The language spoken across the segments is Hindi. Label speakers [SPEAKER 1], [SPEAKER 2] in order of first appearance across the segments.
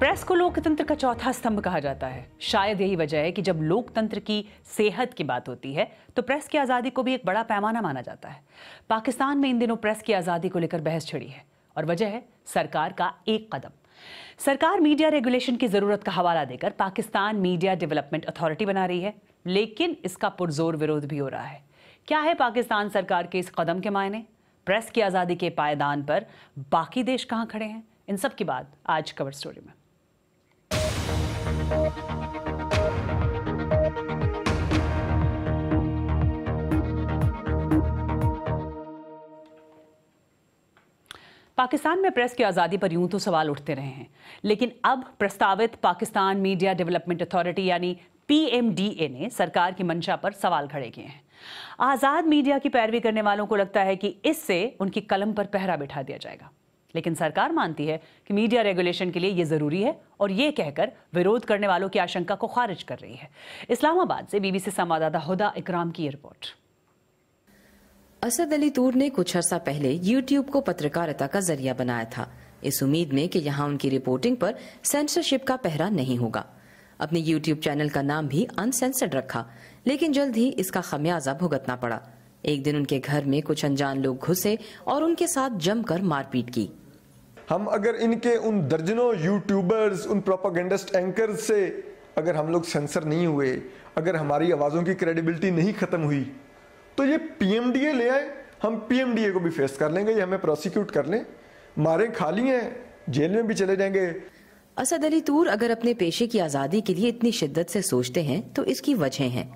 [SPEAKER 1] प्रेस को लोकतंत्र का चौथा स्तंभ कहा जाता है शायद यही वजह है कि जब लोकतंत्र की सेहत की बात होती है तो प्रेस की आज़ादी को भी एक बड़ा पैमाना माना जाता है पाकिस्तान में इन दिनों प्रेस की आज़ादी को लेकर बहस छिड़ी है और वजह है सरकार का एक कदम सरकार मीडिया रेगुलेशन की ज़रूरत का हवाला देकर पाकिस्तान मीडिया डेवलपमेंट अथॉरिटी बना रही है लेकिन इसका पुरजोर विरोध भी हो रहा है क्या है पाकिस्तान सरकार के इस कदम के मायने प्रेस की आज़ादी के पायदान पर बाकी देश कहाँ खड़े हैं इन सब की बात आज कवर स्टोरी में पाकिस्तान में प्रेस की आज़ादी पर यूं तो सवाल उठते रहे हैं लेकिन अब प्रस्तावित पाकिस्तान मीडिया डेवलपमेंट अथॉरिटी यानी पीएमडीए ने सरकार की मंशा पर सवाल खड़े किए हैं आज़ाद मीडिया की पैरवी करने वालों को लगता है कि इससे उनकी कलम पर पहरा बिठा दिया जाएगा लेकिन सरकार मानती है कि मीडिया रेगुलेशन के लिए यह जरूरी है और यह कहकर विरोध करने वालों की आशंका को खारिज कर रही है इस्लामाबाद से बीबीसी संवाददाता हुदा इकराम की रिपोर्ट
[SPEAKER 2] असद अली तूर ने कुछ अर्सा पहले यूट्यूब को पत्रकारिता का जरिया बनाया था इस उम्मीद में कि यहाँ उनकी रिपोर्टिंग पर सेंसरशिप का पहरा नहीं होगा अपने यूट्यूब चैनल का नाम भी अनसेंसर्ड रखा लेकिन जल्द ही इसका खमियाजा भुगतना पड़ा एक दिन उनके घर में कुछ अनजान लोग घुसे और उनके साथ जमकर मारपीट की
[SPEAKER 3] हम अगर इनके उन दर्जनों यूट्यूबर्स उन प्रोपागेंडस्ट एंकर से अगर हम लोग सेंसर नहीं हुए अगर हमारी आवाज़ों की क्रेडिबिलिटी नहीं ख़त्म हुई तो ये पीएमडीए ले आए हम पीएमडीए को भी फेस कर लेंगे ये हमें प्रोसिक्यूट कर लें मारे खाली हैं जेल में भी चले जाएंगे
[SPEAKER 2] असद अली तूर अगर अपने पेशे की आज़ादी के लिए इतनी शिद्दत से सोचते हैं तो इसकी वजह हैं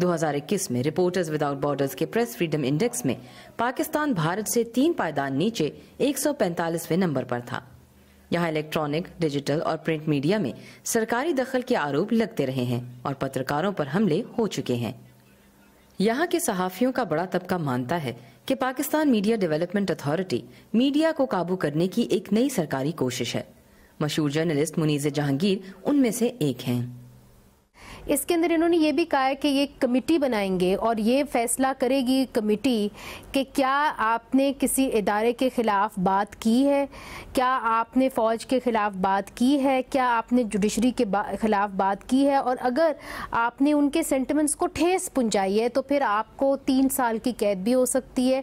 [SPEAKER 2] 2021 में रिपोर्टर्स विदाउट बॉर्डर्स के प्रेस फ्रीडम इंडेक्स में पाकिस्तान भारत से तीन पायदान नीचे 145वें नंबर पर था यहाँ इलेक्ट्रॉनिक डिजिटल और प्रिंट मीडिया में सरकारी दखल के आरोप लगते रहे हैं और पत्रकारों पर हमले हो चुके हैं यहाँ के सहाफ़ियों का बड़ा तबका मानता है कि Pakistan media development authority media को काबू करने की एक नई सरकारी कोशिश है मशहूर जर्नलिस्ट मुनीज़ जहांगीर उनमें से एक हैं इसके अंदर इन्होंने ये भी कहा है कि ये कमेटी बनाएंगे और ये फैसला करेगी कमेटी कि क्या आपने किसी इदारे के ख़िलाफ़ बात की है क्या आपने फ़ौज के ख़िलाफ़ बात की है क्या आपने जुडिशरी के बा, ख़िलाफ़ बात की है और अगर आपने उनके सेंटिमेंट्स को ठेस पहुँचाई है तो फिर आपको तीन साल की कैद भी हो सकती है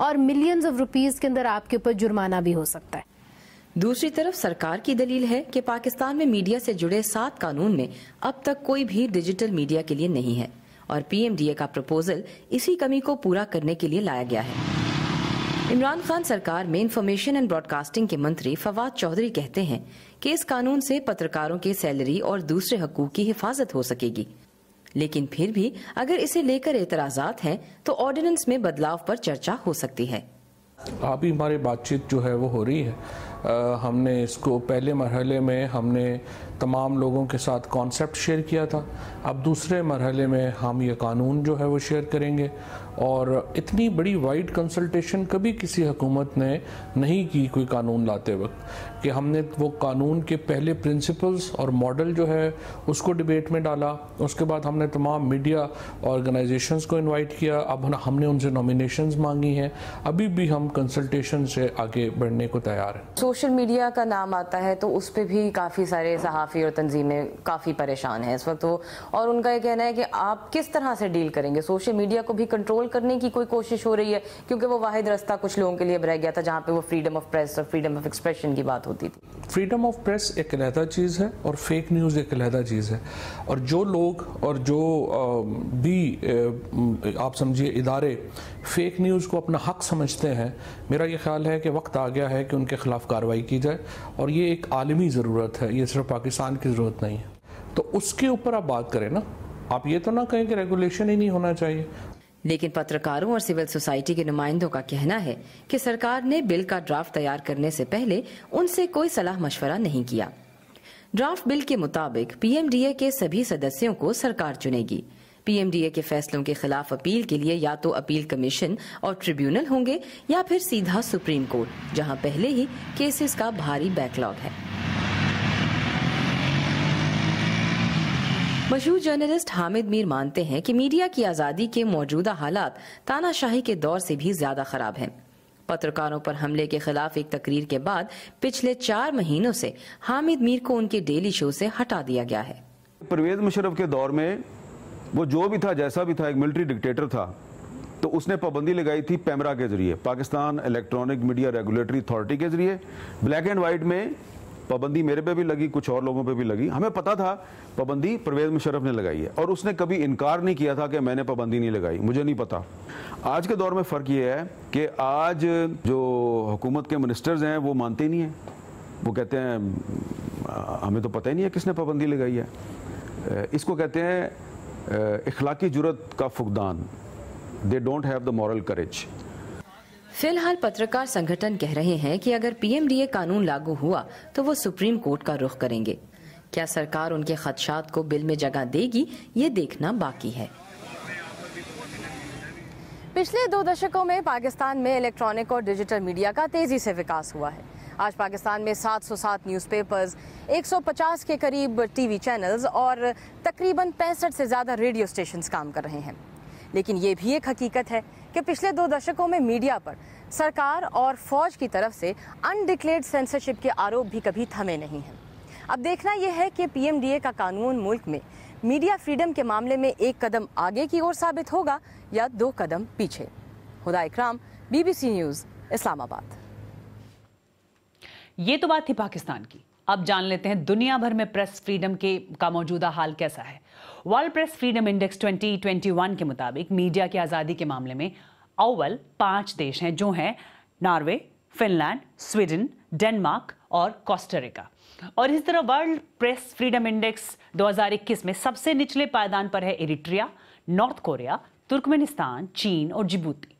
[SPEAKER 2] और मिलियंस ऑफ रुपीज़ के अंदर आपके ऊपर जुर्माना भी हो सकता है दूसरी तरफ सरकार की दलील है कि पाकिस्तान में मीडिया से जुड़े सात कानून में अब तक कोई भी डिजिटल मीडिया के लिए नहीं है और पीएमडीए का प्रपोजल इसी कमी को पूरा करने के लिए लाया गया है इमरान खान सरकार में इंफॉर्मेशन एंड ब्रॉडकास्टिंग के मंत्री फवाद चौधरी कहते हैं कि इस कानून से पत्रकारों के सैलरी और दूसरे हकूक की हिफाजत हो सकेगी लेकिन फिर भी अगर इसे लेकर एतराजात हैं तो ऑर्डिनेंस में बदलाव पर चर्चा हो सकती है
[SPEAKER 3] अभी हमारी बातचीत जो है वो हो रही है हमने इसको पहले मरहले में हमने तमाम लोगों के साथ कॉन्सेप्ट शेयर किया था अब दूसरे मरहले में हम ये कानून जो है वो शेयर करेंगे और इतनी बड़ी वाइड कंसल्टेशन कभी किसी हकूमत ने नहीं की कोई कानून लाते वक्त कि हमने वो कानून के पहले प्रिंसिपल्स और मॉडल जो है उसको डिबेट में डाला उसके बाद हमने तमाम मीडिया ऑर्गेनाइजेशंस को इनवाइट किया अब हमने उनसे नॉमिनेशंस मांगी हैं अभी भी हम कंसल्टेशन से आगे बढ़ने को तैयार
[SPEAKER 1] हैं
[SPEAKER 2] so, सोशल मीडिया का नाम आता है तो उस पर भी काफ़ी सारे सहाफ़ी और तंजीमें काफ़ी परेशान हैं इस वक्त वो तो, और उनका ये कहना है कि आप किस तरह से डील करेंगे सोशल मीडिया को भी कंट्रोल करने की कोई कोशिश हो रही है क्योंकि वो वाद रास्ता कुछ लोगों के लिए रह गया था जहाँ पर वो फ्रीडम ऑफ प्रेस और फ्रीडम ऑफ एक्सप्रेशन की बात होती थी
[SPEAKER 3] फ्रीडम ऑफ प्रेस एक अलहदा चीज़ है और फेक न्यूज़ एक अलहदा चीज़ है और जो लोग और जो भी आप समझिए इदारे फेक न्यूज़ को अपना हक समझते हैं मेरा ये ख्याल है कि वक्त आ गया है कि उनके ख़िलाफ़ कार्रवाई की जाए और ये एक आलमी ज़रूरत है ये सिर्फ पाकिस्तान की ज़रूरत नहीं है तो
[SPEAKER 2] उसके ऊपर आप बात करें ना आप ये तो ना कहें कि रेगुलेशन ही नहीं होना चाहिए लेकिन पत्रकारों और सिविल सोसाइटी के नुमाइंदों का कहना है कि सरकार ने बिल का ड्राफ्ट तैयार करने से पहले उनसे कोई सलाह मशवरा नहीं किया ड्राफ्ट बिल के मुताबिक पीएमडीए के सभी सदस्यों को सरकार चुनेगी पीएमडीए के फैसलों के खिलाफ अपील के लिए या तो अपील कमीशन और ट्रिब्यूनल होंगे या फिर सीधा सुप्रीम कोर्ट जहां पहले ही केसेस का भारी बैकलॉग है मशहूर जर्नलिस्ट हामिद मीर मानते हैं कि मीडिया की आज़ादी के मौजूदा हालात तानाशाही के दौर से भी ज्यादा खराब हैं पत्रकारों पर हमले के खिलाफ एक तकरीर के बाद पिछले चार महीनों से हामिद मीर को उनके डेली शो से हटा दिया गया है
[SPEAKER 3] परवेज मुशरफ के दौर में वो जो भी था जैसा भी था एक मिलिट्री डिक्टेटर था तो उसने पाबंदी लगाई थी पैमरा के जरिए Pakistan electronic media regulatory authority के जरिए ब्लैक एंड वाइट में पाबंदी मेरे पे भी लगी कुछ और लोगों पे भी लगी हमें पता था पाबंदी परवेज मुशरफ ने लगाई है और उसने कभी इनकार नहीं किया था कि मैंने पाबंदी नहीं लगाई मुझे नहीं पता आज के दौर में फ़र्क ये है कि आज जो हुकूमत के मिनिस्टर्स हैं वो मानते नहीं हैं वो कहते हैं हमें तो पता ही नहीं है किसने पाबंदी लगाई है इसको कहते हैं इखलाकी जरूरत का फुकदान they don't have the moral courage
[SPEAKER 2] फिलहाल पत्रकार संगठन कह रहे हैं कि अगर पीएमडीए कानून लागू हुआ तो वो सुप्रीम कोर्ट का रुख करेंगे क्या सरकार उनके खदशात को बिल में जगह देगी ये देखना बाकी है पिछले दो दशकों में पाकिस्तान में इलेक्ट्रॉनिक और डिजिटल मीडिया का तेजी से विकास हुआ है आज पाकिस्तान में 707 न्यूज़पेपर्स 150 के करीब टीवी चैनल्स और तकरीबन पैंसठ से ज़्यादा रेडियो स्टेशंस काम कर रहे हैं लेकिन ये भी एक हकीकत है कि पिछले दो दशकों में मीडिया पर सरकार और फौज की तरफ से अनडिक्लेयर्ड सेंसरशिप के आरोप भी कभी थमे नहीं हैं अब देखना यह है कि पीएमडीए का कानून मुल्क में मीडिया फ्रीडम के मामले में एक कदम आगे की ओर साबित होगा या दो कदम
[SPEAKER 1] पीछे हुदा इकराम बीबीसी न्यूज़ इस्लामाबाद ये तो बात थी पाकिस्तान की अब जान लेते हैं दुनिया भर में प्रेस फ्रीडम के का मौजूदा हाल कैसा है वर्ल्ड प्रेस फ्रीडम इंडेक्स 2021 के मुताबिक मीडिया की आज़ादी के मामले में अव्वल पांच देश हैं जो हैं नॉर्वे फिनलैंड स्वीडन डेनमार्क और कोस्टरिका और इस तरह वर्ल्ड प्रेस फ्रीडम इंडेक्स 2021 में सबसे निचले पायदान पर है इरिट्रिया नॉर्थ कोरिया तुर्कमेनिस्तान चीन और जिबूती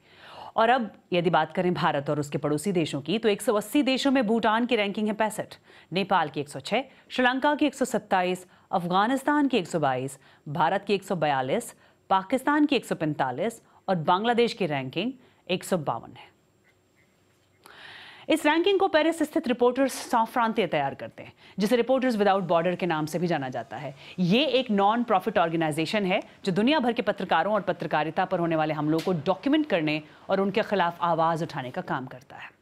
[SPEAKER 1] और अब यदि बात करें भारत और उसके पड़ोसी देशों की तो 180 देशों में भूटान की रैंकिंग है पैंसठ नेपाल की 106, श्रीलंका की 127, अफगानिस्तान की 122, भारत की 142, पाकिस्तान की 145 और बांग्लादेश की रैंकिंग एक है इस रैंकिंग को पेरिस स्थित रिपोर्टर्स सौफ्रांति तैयार करते हैं जिसे रिपोर्टर्स विदाउट बॉर्डर के नाम से भी जाना जाता है ये एक नॉन प्रॉफिट ऑर्गेनाइजेशन है जो दुनिया भर के पत्रकारों और पत्रकारिता पर होने वाले हमलों को डॉक्यूमेंट करने और उनके खिलाफ आवाज़ उठाने का काम करता है